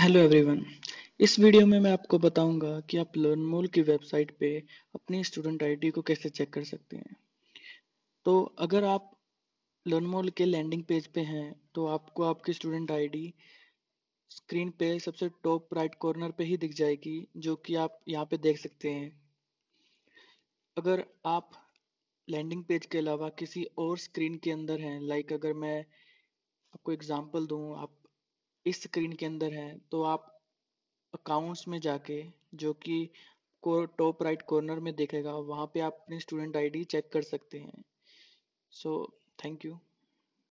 hello everyone इस video में मैं आपको बताऊंगा कि आप लर्नमोल की वेबसाइट पे अपनी स्टूडेंट आईडी को कैसे चेक कर सकते हैं तो अगर आप लर्नमोल के लैंडिंग पेज पे हैं तो आपको आपकी स्टूडेंट आईडी स्क्रीन पे सबसे टॉप राइट कॉर्नर पे ही दिख जाएगी जो कि आप यहाँ पे देख सकते हैं अगर आप लैंडिंग पेज के अलावा किसी और स्क्रीन के अंदर हैं लाइक अगर मैं आपको एग्जाम्पल दूँ आप इस स्क्रीन के अंदर है तो आप अकाउंट्स में जाके जो कि टॉप राइट कॉर्नर में देखेगा वहाँ पे आप अपनी स्टूडेंट आईडी चेक कर सकते हैं सो थैंक यू